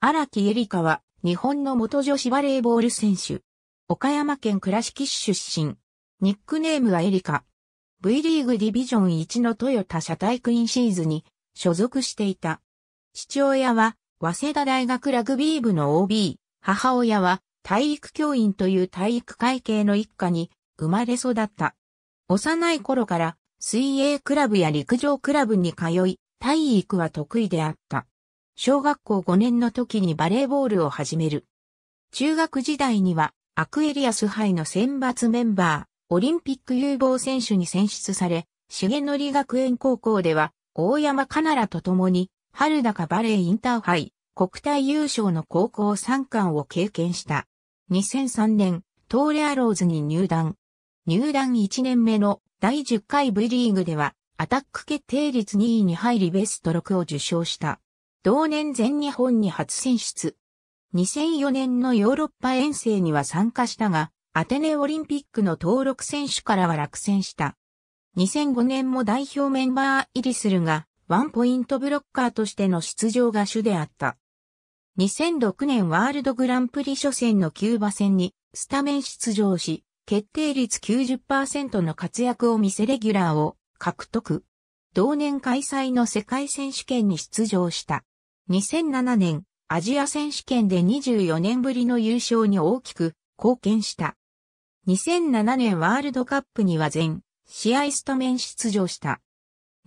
荒木絵里香は、日本の元女子バレーボール選手。岡山県倉敷市出身。ニックネームはエリカ。V リーグディビジョン1のトヨタ社体クイーンシーズに所属していた。父親は、早稲田大学ラグビー部の OB、母親は体育教員という体育会系の一家に生まれ育った。幼い頃から水泳クラブや陸上クラブに通い、体育は得意であった。小学校5年の時にバレーボールを始める。中学時代にはアクエリアス杯の選抜メンバー、オリンピック有望選手に選出され、重則学園高校では大山かならと共に春高バレーインターハイ国体優勝の高校3冠を経験した。2003年、ーレアローズに入団。入団1年目の第10回 V リーグではアタック決定率2位に入りベスト6を受賞した。同年全日本に初選出。2004年のヨーロッパ遠征には参加したが、アテネオリンピックの登録選手からは落選した。2005年も代表メンバー入りするが、ワンポイントブロッカーとしての出場が主であった。2006年ワールドグランプリ初戦のキューバ戦にスタメン出場し、決定率90%の活躍を見せレギュラーを獲得。同年開催の世界選手権に出場した。2007年、アジア選手権で24年ぶりの優勝に大きく貢献した。2007年ワールドカップには全試合スタメン出場した。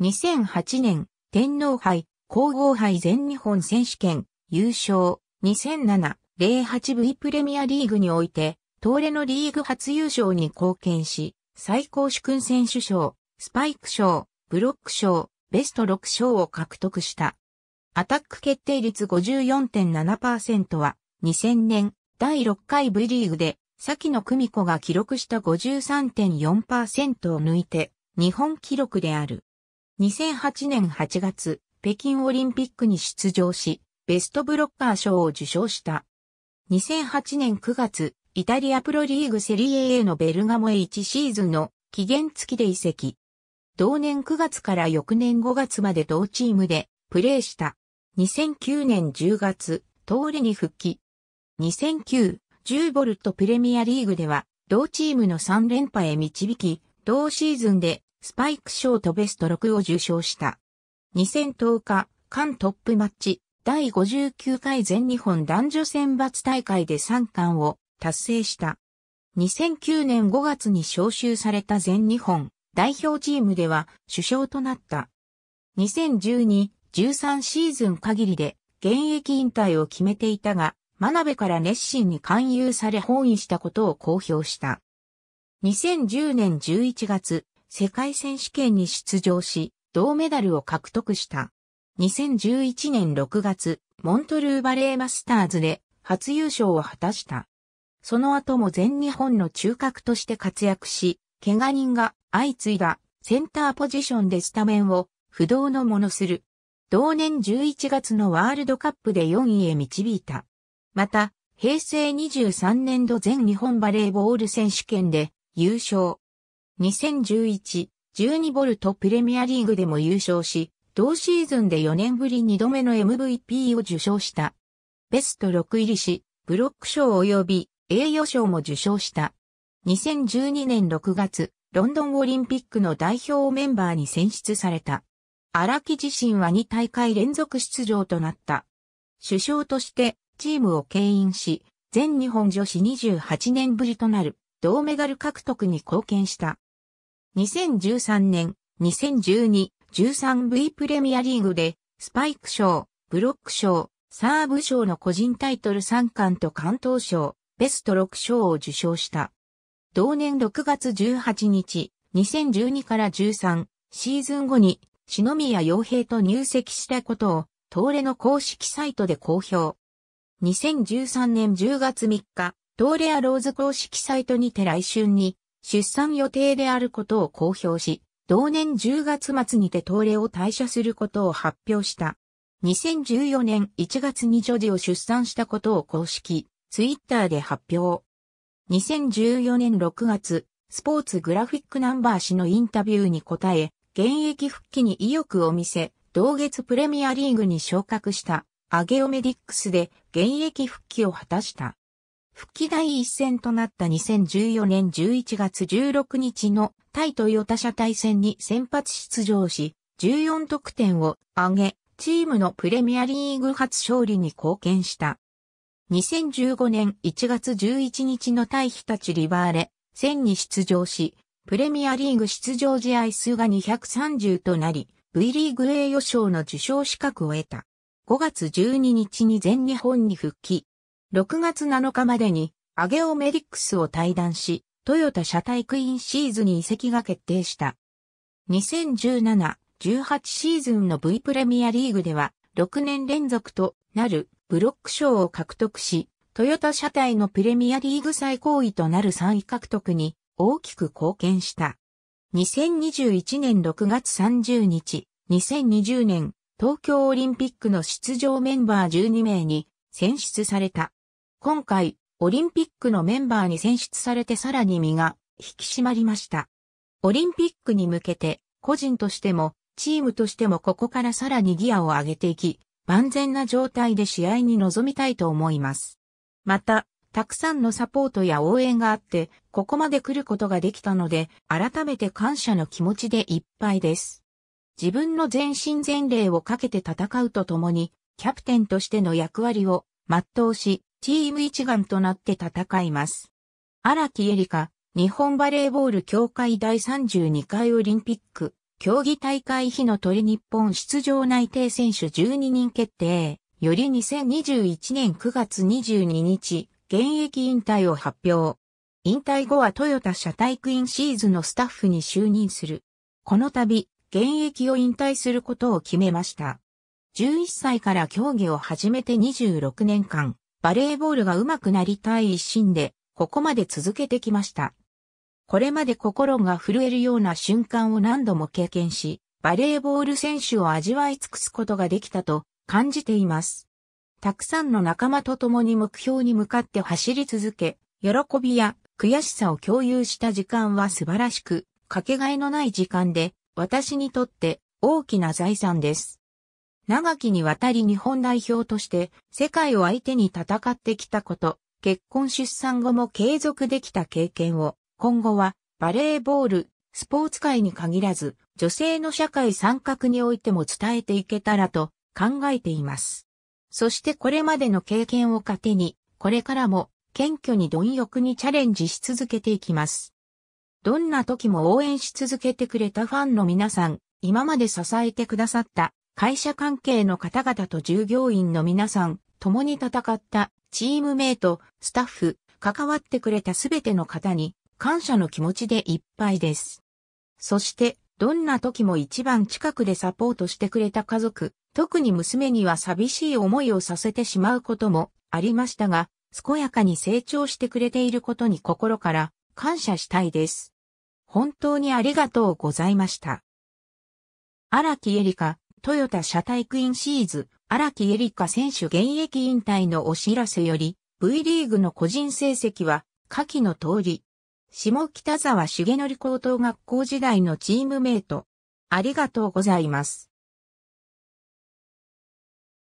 2008年、天皇杯、皇后杯全日本選手権、優勝。2007、08V プレミアリーグにおいて、東レのリーグ初優勝に貢献し、最高主君選手賞、スパイク賞、ブロック賞、ベスト6賞を獲得した。アタック決定率54.7%は、2000年第6回 V リーグで、先の久美子が記録した53.4%を抜いて、日本記録である。2008年8月、北京オリンピックに出場し、ベストブロッカー賞を受賞した。2008年9月、イタリアプロリーグセリエ A のベルガモへ1シーズンの期限付きで移籍。同年9月から翌年5月まで同チームでプレーした。2009年10月、通りに復帰。2009、10ボルトプレミアリーグでは、同チームの3連覇へ導き、同シーズンでスパイク賞とベスト6を受賞した。2010日、関トップマッチ、第59回全日本男女選抜大会で3冠を達成した。2009年5月に招集された全日本代表チームでは首相となった。2012 13シーズン限りで現役引退を決めていたが、真鍋から熱心に勧誘され本意したことを公表した。2010年11月、世界選手権に出場し、銅メダルを獲得した。2011年6月、モントルーバレーマスターズで初優勝を果たした。その後も全日本の中核として活躍し、怪我人が相次いだセンターポジションでスタメンを不動のものする。同年11月のワールドカップで4位へ導いた。また、平成23年度全日本バレーボール選手権で優勝。2011、12ボルトプレミアリーグでも優勝し、同シーズンで4年ぶり2度目の MVP を受賞した。ベスト6入りし、ブロック賞及び栄誉賞も受賞した。2012年6月、ロンドンオリンピックの代表メンバーに選出された。荒木自身は2大会連続出場となった。首相としてチームを牽引し、全日本女子28年ぶりとなる銅メダル獲得に貢献した。2013年、2012、13V プレミアリーグで、スパイク賞、ブロック賞、サーブ賞の個人タイトル3冠と関東賞、ベスト6賞を受賞した。同年6月18日、2012から13、シーズン後に篠宮洋平と入籍したことを、東レの公式サイトで公表。2013年10月3日、東レアローズ公式サイトにて来春に、出産予定であることを公表し、同年10月末にて東レを退社することを発表した。2014年1月に女児を出産したことを公式、ツイッターで発表。2014年6月、スポーツグラフィックナンバー氏のインタビューに答え、現役復帰に意欲を見せ、同月プレミアリーグに昇格したアゲオメディックスで現役復帰を果たした。復帰第一戦となった2014年11月16日の対トヨタ社対戦に先発出場し、14得点を挙げ、チームのプレミアリーグ初勝利に貢献した。2015年1月11日の対日立リバーレ戦に出場し、プレミアリーグ出場試合数が230となり、V リーグ栄誉賞の受賞資格を得た。5月12日に全日本に復帰。6月7日までに、アゲオメリックスを退団し、トヨタ車体クイーンシーズに移籍が決定した。2017-18シーズンの V プレミアリーグでは、6年連続となるブロック賞を獲得し、トヨタ車体のプレミアリーグ最高位となる3位獲得に大きく貢献した。2021年6月30日、2020年東京オリンピックの出場メンバー12名に選出された。今回、オリンピックのメンバーに選出されてさらに身が引き締まりました。オリンピックに向けて、個人としても、チームとしてもここからさらにギアを上げていき、万全な状態で試合に臨みたいと思います。また、たくさんのサポートや応援があって、ここまで来ることができたので、改めて感謝の気持ちでいっぱいです。自分の全身全霊をかけて戦うとともに、キャプテンとしての役割を全うし、チーム一丸となって戦います。荒木エリカ、日本バレーボール協会第32回オリンピック、競技大会日の鳥日本出場内定選手12人決定、より2021年9月22日、現役引退を発表。引退後はトヨタ社体クイーンシーズのスタッフに就任する。この度、現役を引退することを決めました。11歳から競技を始めて26年間、バレーボールが上手くなりたい一心で、ここまで続けてきました。これまで心が震えるような瞬間を何度も経験し、バレーボール選手を味わい尽くすことができたと感じています。たくさんの仲間と共に目標に向かって走り続け、喜びや悔しさを共有した時間は素晴らしく、かけがえのない時間で、私にとって大きな財産です。長きにわたり日本代表として世界を相手に戦ってきたこと、結婚出産後も継続できた経験を、今後はバレーボール、スポーツ界に限らず、女性の社会参画においても伝えていけたらと考えています。そしてこれまでの経験を糧に、これからも謙虚に貪欲にチャレンジし続けていきます。どんな時も応援し続けてくれたファンの皆さん、今まで支えてくださった会社関係の方々と従業員の皆さん、共に戦ったチームメイト、スタッフ、関わってくれたすべての方に感謝の気持ちでいっぱいです。そしてどんな時も一番近くでサポートしてくれた家族、特に娘には寂しい思いをさせてしまうこともありましたが、健やかに成長してくれていることに心から感謝したいです。本当にありがとうございました。荒木エリカ、トヨタ車体クイーンシーズ、荒木エリカ選手現役引退のお知らせより、V リーグの個人成績は、下記の通り、下北沢重則高等学校時代のチームメイト。ありがとうございます。